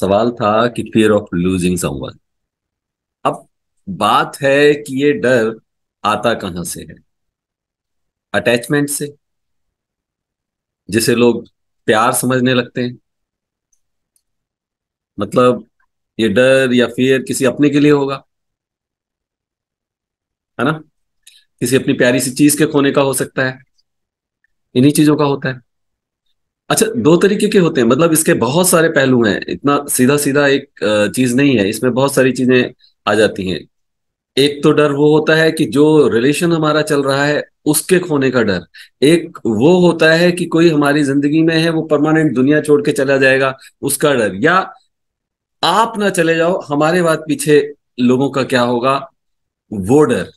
सवाल था कि फियर ऑफ लूजिंग समवन अब बात है कि ये डर आता कहां से है अटैचमेंट से जिसे लोग प्यार समझने लगते हैं मतलब ये डर या फियर किसी अपने के लिए होगा है ना किसी अपनी प्यारी सी चीज के खोने का हो सकता है इन्हीं चीजों का होता है अच्छा दो तरीके के होते हैं मतलब इसके बहुत सारे पहलू हैं इतना सीधा सीधा एक चीज नहीं है इसमें बहुत सारी चीजें आ जाती हैं एक तो डर वो होता है कि जो रिलेशन हमारा चल रहा है उसके खोने का डर एक वो होता है कि कोई हमारी जिंदगी में है वो परमानेंट दुनिया छोड़ के चला जाएगा उसका डर या आप ना चले जाओ हमारे बात पीछे लोगों का क्या होगा वो डर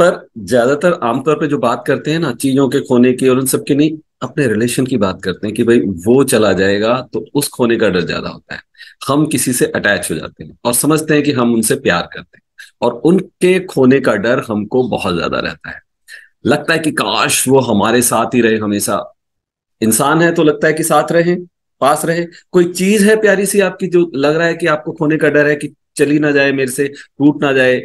पर ज्यादातर आमतौर पे जो बात करते हैं ना चीजों के खोने की और उन सब की नहीं अपने रिलेशन की बात करते हैं कि भाई वो चला जाएगा तो उस खोने का डर ज्यादा होता है हम किसी से अटैच हो जाते हैं और समझते हैं कि हम उनसे प्यार करते हैं और उनके खोने का डर हमको बहुत ज्यादा रहता है लगता है कि काश वो हमारे साथ ही रहे हमेशा इंसान है तो लगता है कि साथ रहे पास रहे कोई चीज है प्यारी सी आपकी जो लग रहा है कि आपको खोने का डर है कि चली ना जाए मेरे से टूट ना जाए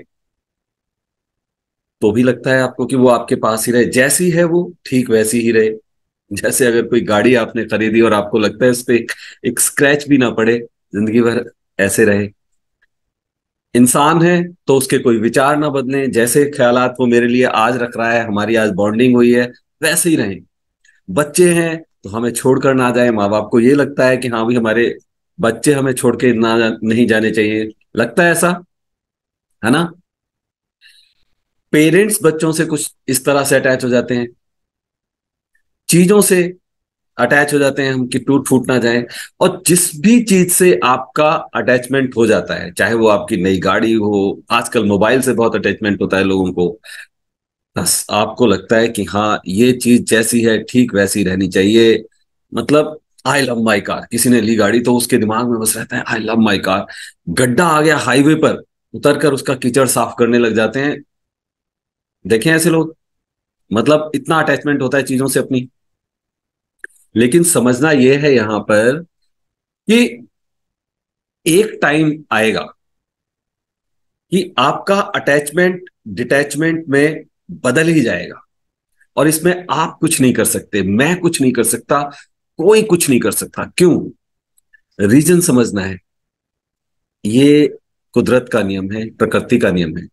तो भी लगता है आपको कि वो आपके पास ही रहे जैसी है वो ठीक वैसी ही रहे जैसे अगर कोई गाड़ी आपने खरीदी और आपको लगता है उस पर एक, एक स्क्रैच भी ना पड़े जिंदगी भर ऐसे रहे इंसान है तो उसके कोई विचार ना बदले जैसे ख्याल वो मेरे लिए आज रख रहा है हमारी आज बॉन्डिंग हुई है वैसे ही रहे बच्चे हैं तो हमें छोड़कर ना जाए माँ बाप को ये लगता है कि हाँ भी हमारे बच्चे हमें छोड़ के ना नहीं जाने चाहिए लगता है ऐसा है ना पेरेंट्स बच्चों से कुछ इस तरह से अटैच हो जाते हैं चीजों से अटैच हो जाते हैं हम कि टूट फूट ना जाए और जिस भी चीज से आपका अटैचमेंट हो जाता है चाहे वो आपकी नई गाड़ी हो आजकल मोबाइल से बहुत अटैचमेंट होता है लोगों को बस आपको लगता है कि हाँ ये चीज जैसी है ठीक वैसी रहनी चाहिए मतलब आई लव माई कार किसी ने ली गाड़ी तो उसके दिमाग में बस रहता है आई लव माई कार गड्ढा आ गया हाईवे पर उतर कर उसका कीचड़ साफ करने लग जाते हैं देखें ऐसे लोग मतलब इतना अटैचमेंट होता है चीजों से अपनी लेकिन समझना यह है यहां पर कि एक टाइम आएगा कि आपका अटैचमेंट डिटैचमेंट में बदल ही जाएगा और इसमें आप कुछ नहीं कर सकते मैं कुछ नहीं कर सकता कोई कुछ नहीं कर सकता क्यों रीजन समझना है ये कुदरत का नियम है प्रकृति का नियम है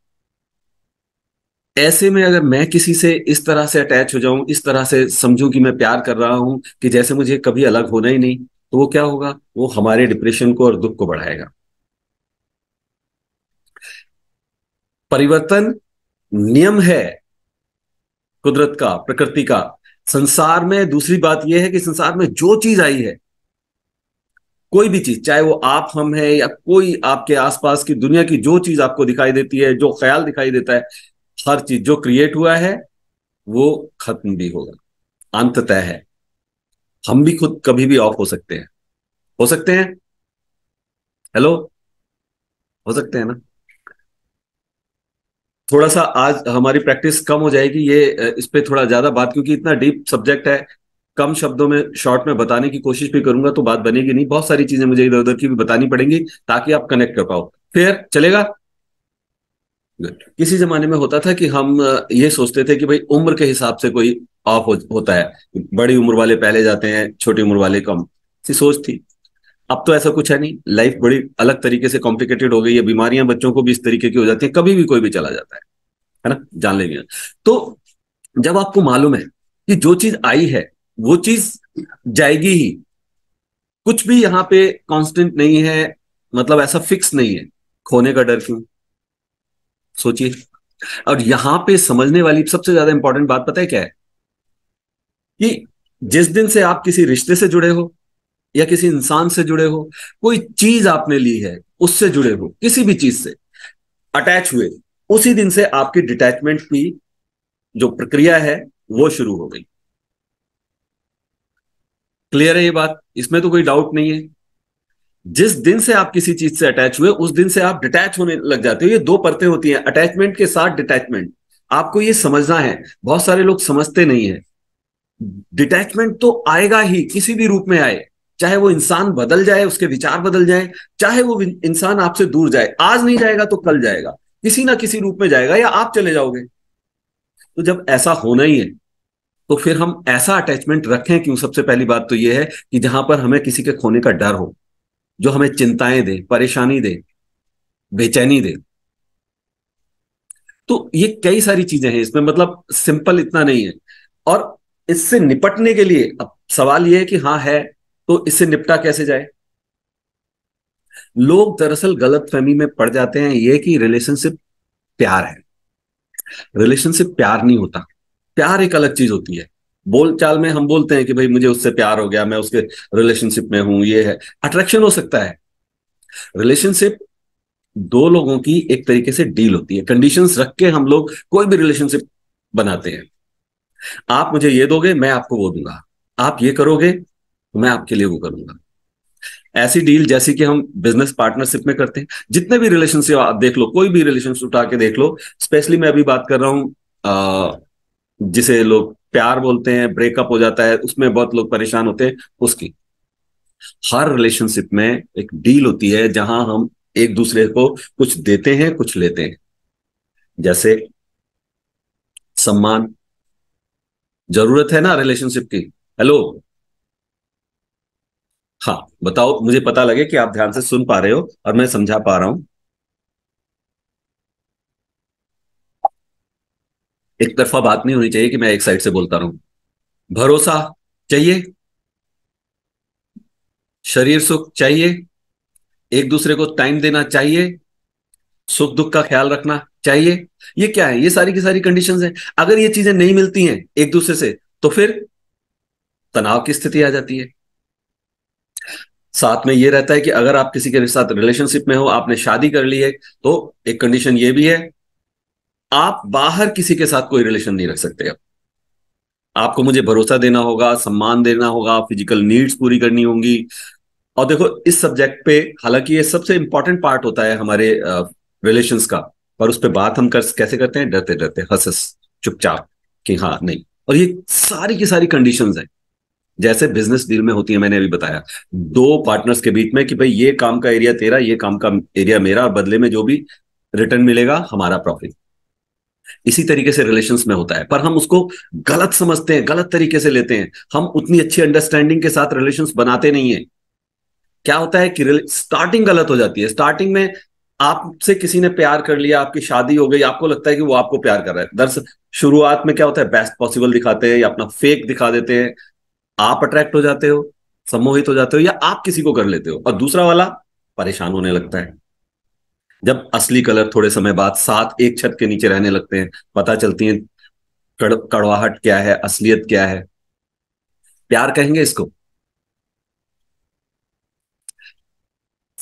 ऐसे में अगर मैं किसी से इस तरह से अटैच हो जाऊं इस तरह से समझूं कि मैं प्यार कर रहा हूं कि जैसे मुझे कभी अलग होना ही नहीं तो वो क्या होगा वो हमारे डिप्रेशन को और दुख को बढ़ाएगा परिवर्तन नियम है कुदरत का प्रकृति का संसार में दूसरी बात यह है कि संसार में जो चीज आई है कोई भी चीज चाहे वो आप हम है या कोई आपके आसपास की दुनिया की जो चीज आपको दिखाई देती है जो ख्याल दिखाई देता है हर चीज जो क्रिएट हुआ है वो खत्म भी होगा अंत तय है हम भी खुद कभी भी ऑफ हो सकते हैं हो सकते हैं हेलो हो सकते हैं ना थोड़ा सा आज हमारी प्रैक्टिस कम हो जाएगी ये इस पर थोड़ा ज्यादा बात क्योंकि इतना डीप सब्जेक्ट है कम शब्दों में शॉर्ट में बताने की कोशिश भी करूंगा तो बात बनेगी नहीं बहुत सारी चीजें मुझे इधर उधर की भी बतानी पड़ेंगी ताकि आप कनेक्ट कर पाओ फिर चलेगा किसी जमाने में होता था कि हम ये सोचते थे कि भाई उम्र के हिसाब से कोई ऑफ हो, होता है बड़ी उम्र वाले पहले जाते हैं छोटी उम्र वाले कम सी सोच थी अब तो ऐसा कुछ है नहीं लाइफ बड़ी अलग तरीके से कॉम्प्लिकेटेड हो गई है बीमारियां बच्चों को भी इस तरीके की हो जाती है कभी भी कोई भी चला जाता है है ना जान लेंगे तो जब आपको मालूम है कि जो चीज आई है वो चीज जाएगी ही कुछ भी यहाँ पे कांस्टेंट नहीं है मतलब ऐसा फिक्स नहीं है खोने का डर क्यों सोचिए और यहां पे समझने वाली सबसे ज्यादा इंपॉर्टेंट बात पता है क्या है कि जिस दिन से आप किसी रिश्ते से जुड़े हो या किसी इंसान से जुड़े हो कोई चीज आपने ली है उससे जुड़े हो किसी भी चीज से अटैच हुए उसी दिन से आपकी डिटैचमेंट की जो प्रक्रिया है वो शुरू हो गई क्लियर है ये बात इसमें तो कोई डाउट नहीं है जिस दिन से आप किसी चीज से अटैच हुए उस दिन से आप डिटैच होने लग जाते हो ये दो परतें होती हैं अटैचमेंट के साथ डिटैचमेंट आपको ये समझना है बहुत सारे लोग समझते नहीं है डिटैचमेंट तो आएगा ही किसी भी रूप में आए चाहे वो इंसान बदल जाए उसके विचार बदल जाए चाहे वो इंसान आपसे दूर जाए आज नहीं जाएगा तो कल जाएगा किसी ना किसी रूप में जाएगा या आप चले जाओगे तो जब ऐसा होना ही है तो फिर हम ऐसा अटैचमेंट रखें क्यों सबसे पहली बात तो यह है कि जहां पर हमें किसी के खोने का डर हो जो हमें चिंताएं दे परेशानी दे बेचैनी दे तो ये कई सारी चीजें हैं इसमें मतलब सिंपल इतना नहीं है और इससे निपटने के लिए अब सवाल यह है कि हाँ है तो इससे निपटा कैसे जाए लोग दरअसल गलत फहमी में पड़ जाते हैं ये कि रिलेशनशिप प्यार है रिलेशनशिप प्यार नहीं होता प्यार एक अलग चीज होती है बोल चाल में हम बोलते हैं कि भाई मुझे उससे प्यार हो गया मैं उसके रिलेशनशिप में हूं ये है अट्रैक्शन हो सकता है रिलेशनशिप दो लोगों की एक तरीके से डील होती है कंडीशंस रख के हम लोग कोई भी रिलेशनशिप बनाते हैं आप मुझे ये दोगे मैं आपको वो दूंगा आप ये करोगे तो मैं आपके लिए वो करूंगा ऐसी डील जैसी कि हम बिजनेस पार्टनरशिप में करते हैं जितने भी रिलेशनशिप आप देख लो कोई भी रिलेशनशिप उठा के देख लो स्पेशली मैं अभी बात कर रहा हूं जिसे लोग प्यार बोलते हैं ब्रेकअप हो जाता है उसमें बहुत लोग परेशान होते हैं उसकी हर रिलेशनशिप में एक डील होती है जहां हम एक दूसरे को कुछ देते हैं कुछ लेते हैं जैसे सम्मान जरूरत है ना रिलेशनशिप की हेलो हाँ बताओ मुझे पता लगे कि आप ध्यान से सुन पा रहे हो और मैं समझा पा रहा हूं एक तरफा बात नहीं होनी चाहिए कि मैं एक साइड से बोलता रहूं भरोसा चाहिए शरीर सुख चाहिए एक दूसरे को टाइम देना चाहिए सुख दुख का ख्याल रखना चाहिए ये क्या है ये सारी की सारी कंडीशंस हैं अगर ये चीजें नहीं मिलती हैं एक दूसरे से तो फिर तनाव की स्थिति आ जाती है साथ में ये रहता है कि अगर आप किसी के साथ रिलेशनशिप में हो आपने शादी कर ली है तो एक कंडीशन ये भी है आप बाहर किसी के साथ कोई रिलेशन नहीं रख सकते आप आपको मुझे भरोसा देना होगा सम्मान देना होगा फिजिकल नीड्स पूरी करनी होंगी और देखो इस सब्जेक्ट पे हालांकि ये सबसे इंपॉर्टेंट पार्ट होता है हमारे रिलेशन का पर उस पर बात हम कर, कैसे करते हैं डरते डरते हंस हंस चुपचाप कि हाँ नहीं और ये सारी की सारी कंडीशन है जैसे बिजनेस डील में होती है मैंने अभी बताया दो पार्टनर्स के बीच में कि भाई ये काम का एरिया तेरा ये काम का एरिया मेरा और बदले में जो भी रिटर्न मिलेगा हमारा प्रॉफिट इसी तरीके से रिलेशन में होता है पर हम उसको गलत समझते हैं गलत तरीके से लेते हैं हम उतनी अच्छी अंडरस्टैंडिंग के साथ रिलेशन बनाते नहीं है क्या होता है कि स्टार्टिंग गलत हो जाती है स्टार्टिंग में आपसे किसी ने प्यार कर लिया आपकी शादी हो गई आपको लगता है कि वो आपको प्यार कर रहा है दरअसल शुरुआत में क्या होता है बेस्ट पॉसिबल दिखाते हैं या अपना फेक दिखा देते हैं आप अट्रैक्ट हो जाते हो सम्मोहित हो जाते हो या आप किसी को कर लेते हो और दूसरा वाला परेशान होने लगता है जब असली कलर थोड़े समय बाद साथ एक छत के नीचे रहने लगते हैं पता चलती है कड़, कड़वाहट क्या है असलियत क्या है प्यार कहेंगे इसको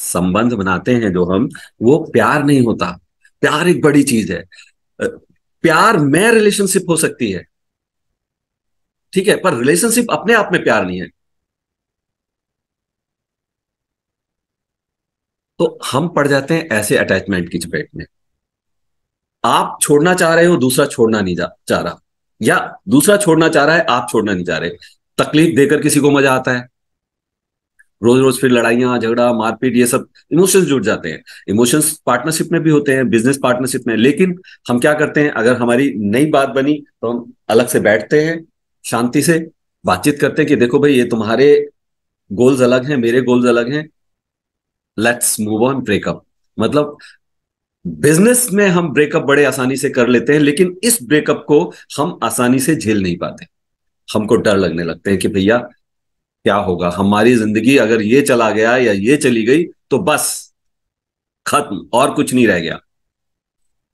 संबंध बनाते हैं जो हम वो प्यार नहीं होता प्यार एक बड़ी चीज है प्यार में रिलेशनशिप हो सकती है ठीक है पर रिलेशनशिप अपने आप में प्यार नहीं है तो हम पड़ जाते हैं ऐसे अटैचमेंट की चपेट में आप छोड़ना चाह रहे हो दूसरा छोड़ना नहीं चाह रहा या दूसरा छोड़ना चाह रहा है आप छोड़ना नहीं चाह रहे तकलीफ देकर किसी को मजा आता है रोज रोज फिर लड़ाइयां झगड़ा मारपीट ये सब इमोशंस जुड़ जाते हैं इमोशंस पार्टनरशिप में भी होते हैं बिजनेस पार्टनरशिप में लेकिन हम क्या करते हैं अगर हमारी नई बात बनी तो हम अलग से बैठते हैं शांति से बातचीत करते हैं कि देखो भाई ये तुम्हारे गोल्स अलग हैं मेरे गोल्स अलग हैं लेट्स मूव ऑन ब्रेकअप मतलब बिजनेस में हम ब्रेकअप बड़े आसानी से कर लेते हैं लेकिन इस ब्रेकअप को हम आसानी से झेल नहीं पाते हमको डर लगने लगते हैं कि भैया क्या होगा हमारी जिंदगी अगर ये चला गया या ये चली गई तो बस खत्म और कुछ नहीं रह गया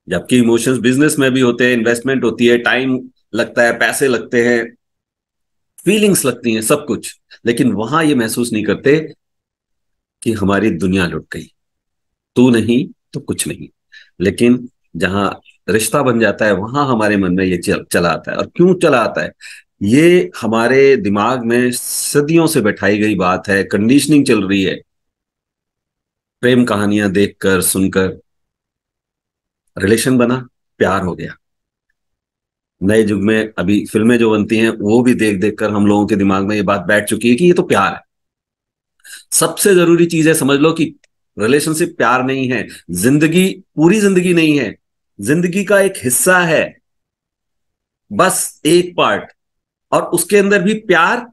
जबकि इमोशंस बिजनेस में भी होते हैं इन्वेस्टमेंट होती है टाइम लगता है पैसे लगते हैं फीलिंग्स लगती हैं सब कुछ लेकिन वहां ये महसूस नहीं करते कि हमारी दुनिया लुट गई तू नहीं तो कुछ नहीं लेकिन जहां रिश्ता बन जाता है वहां हमारे मन में ये चल, चला आता है और क्यों चला आता है ये हमारे दिमाग में सदियों से बैठाई गई बात है कंडीशनिंग चल रही है प्रेम कहानियां देखकर सुनकर रिलेशन बना प्यार हो गया नए युग में अभी फिल्में जो बनती हैं वो भी देख देख कर हम लोगों के दिमाग में ये बात बैठ चुकी है कि ये तो प्यार है सबसे जरूरी चीज है समझ लो कि रिलेशनशिप प्यार नहीं है जिंदगी पूरी जिंदगी नहीं है जिंदगी का एक हिस्सा है बस एक पार्ट और उसके अंदर भी प्यार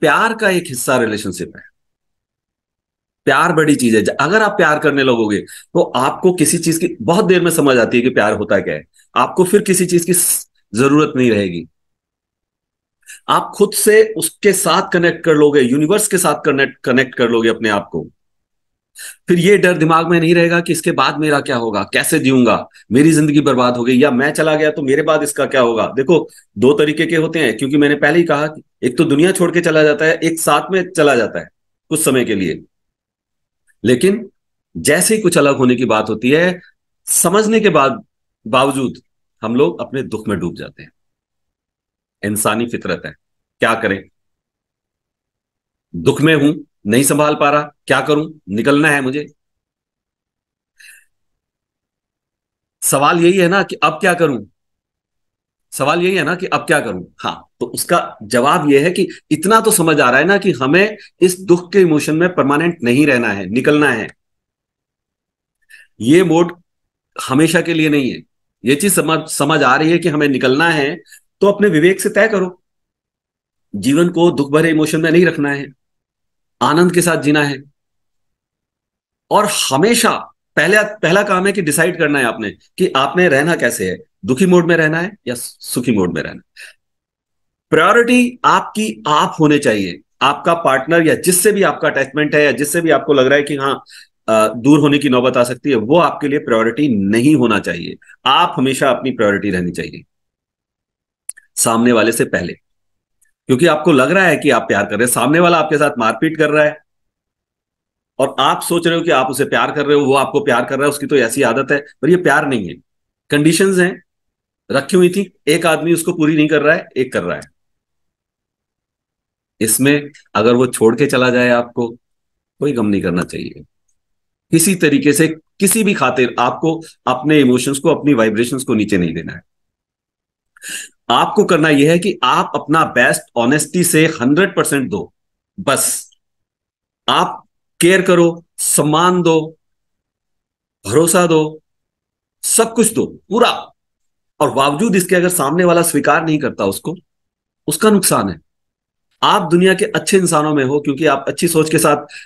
प्यार का एक हिस्सा रिलेशनशिप है प्यार बड़ी चीज है अगर आप प्यार करने लगोगे तो आपको किसी चीज की बहुत देर में समझ आती है कि प्यार होता क्या है आपको फिर किसी चीज की जरूरत नहीं रहेगी आप खुद से उसके साथ कनेक्ट कर लोगे यूनिवर्स के साथ कनेक्ट कनेक्ट कर लोगे अपने आप को फिर ये डर दिमाग में नहीं रहेगा कि इसके बाद मेरा क्या होगा कैसे जीऊंगा मेरी जिंदगी बर्बाद हो गई या मैं चला गया तो मेरे बाद इसका क्या होगा देखो दो तरीके के होते हैं क्योंकि मैंने पहले ही कहा कि एक तो दुनिया छोड़ के चला जाता है एक साथ में चला जाता है कुछ समय के लिए लेकिन जैसे ही कुछ अलग होने की बात होती है समझने के बाद बावजूद हम लोग अपने दुख में डूब जाते हैं इंसानी फितरत है क्या करें दुख में हूं नहीं संभाल पा रहा क्या करूं निकलना है मुझे सवाल यही है ना कि अब क्या करूं सवाल यही है ना कि अब क्या करूं हाँ तो उसका जवाब यह है कि इतना तो समझ आ रहा है ना कि हमें इस दुख के इमोशन में परमानेंट नहीं रहना है निकलना है ये मोड हमेशा के लिए नहीं है ये चीज समझ समझ आ रही है कि हमें निकलना है तो अपने विवेक से तय करो जीवन को दुख भरे इमोशन में नहीं रखना है आनंद के साथ जीना है और हमेशा पहले पहला काम है कि डिसाइड करना है आपने कि आपने रहना कैसे है दुखी मोड में रहना है या सुखी मोड में रहना प्रायोरिटी आपकी आप होने चाहिए आपका पार्टनर या जिससे भी आपका अटैचमेंट है या जिससे भी आपको लग रहा है कि हाँ दूर होने की नौबत आ सकती है वो आपके लिए प्रायोरिटी नहीं होना चाहिए आप हमेशा अपनी प्रायोरिटी रहनी चाहिए सामने वाले से पहले क्योंकि आपको लग रहा है कि आप प्यार कर रहे हैं सामने वाला आपके साथ मारपीट कर रहा है और आप सोच रहे हो कि आप उसे प्यार कर रहे हो वो आपको प्यार कर रहा है उसकी तो ऐसी आदत है पर ये प्यार नहीं है कंडीशन है रखी हुई थी एक आदमी उसको पूरी नहीं कर रहा है एक कर रहा है इसमें अगर वो छोड़ के चला जाए आपको कोई गम नहीं करना चाहिए किसी तरीके से किसी भी खातिर आपको अपने इमोशंस को अपनी वाइब्रेशंस को नीचे नहीं देना है आपको करना यह है कि आप अपना बेस्ट ऑनेस्टी से हंड्रेड परसेंट दो बस आप केयर करो सम्मान दो भरोसा दो सब कुछ दो पूरा और बावजूद इसके अगर सामने वाला स्वीकार नहीं करता उसको उसका नुकसान है आप दुनिया के अच्छे इंसानों में हो क्योंकि आप अच्छी सोच के साथ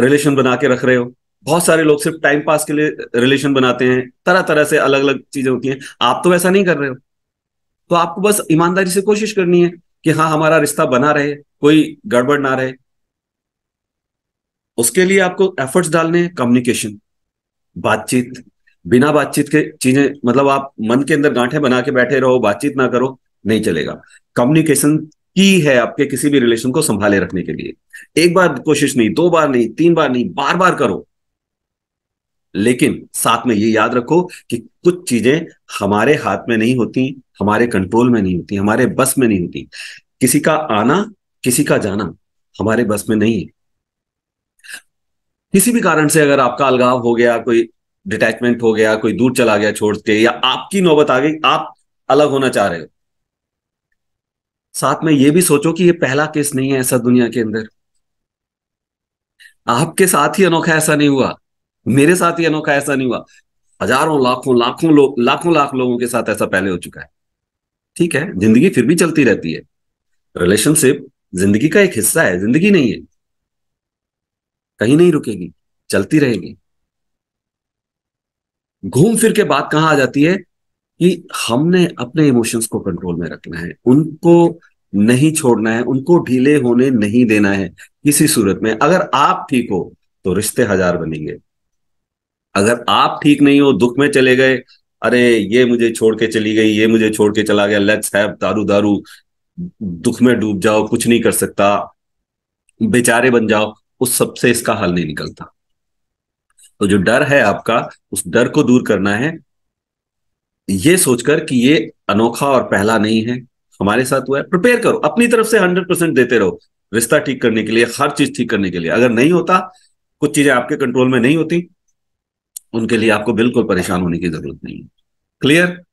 रिलेशन बना के रख रहे हो बहुत सारे लोग सिर्फ टाइम पास के लिए रिलेशन बनाते हैं तरह तरह से अलग अलग चीजें होती हैं आप तो वैसा नहीं कर रहे हो तो आपको बस ईमानदारी से कोशिश करनी है कि हाँ हमारा रिश्ता बना रहे कोई गड़बड़ ना रहे उसके लिए आपको एफर्ट्स डालने हैं कम्युनिकेशन बातचीत बिना बातचीत के चीजें मतलब आप मन के अंदर गांठे बना के बैठे रहो बातचीत ना करो नहीं चलेगा कम्युनिकेशन की है आपके किसी भी रिलेशन को संभाले रखने के लिए एक बार कोशिश नहीं दो बार नहीं तीन बार नहीं बार बार करो लेकिन साथ में ये याद रखो कि कुछ चीजें हमारे हाथ में नहीं होती हमारे कंट्रोल में नहीं होती हमारे बस में नहीं होती किसी का आना किसी का जाना हमारे बस में नहीं है किसी भी कारण से अगर आपका अलगाव हो गया कोई डिटैचमेंट हो गया कोई दूर चला गया छोड़ के या आपकी नौबत आ गई आप अलग होना चाह रहे हो साथ में ये भी सोचो कि ये पहला केस नहीं है ऐसा दुनिया के अंदर आपके साथ ही अनोखा ऐसा नहीं हुआ मेरे साथ ही अनोखा ऐसा नहीं हुआ हजारों लाखों लाखों लोग लाखों लाख लोगों के साथ ऐसा पहले हो चुका है ठीक है जिंदगी फिर भी चलती रहती है रिलेशनशिप जिंदगी का एक हिस्सा है जिंदगी नहीं है कहीं नहीं रुकेगी चलती रहेगी घूम फिर के बात कहां आ जाती है कि हमने अपने इमोशंस को कंट्रोल में रखना है उनको नहीं छोड़ना है उनको ढीले होने नहीं देना है किसी सूरत में अगर आप ठीक हो तो रिश्ते हजार बनेंगे अगर आप ठीक नहीं हो दुख में चले गए अरे ये मुझे छोड़ के चली गई ये मुझे छोड़ के चला गया लेट्स हैव दारू दारू दुख में डूब जाओ कुछ नहीं कर सकता बेचारे बन जाओ उस सबसे इसका हल नहीं निकलता तो जो डर है आपका उस डर को दूर करना है ये सोचकर कि ये अनोखा और पहला नहीं है हमारे साथ हुआ है प्रिपेयर करो अपनी तरफ से हंड्रेड परसेंट देते रहो रिश्ता ठीक करने के लिए हर चीज ठीक करने के लिए अगर नहीं होता कुछ चीजें आपके कंट्रोल में नहीं होती उनके लिए आपको बिल्कुल परेशान होने की जरूरत नहीं है क्लियर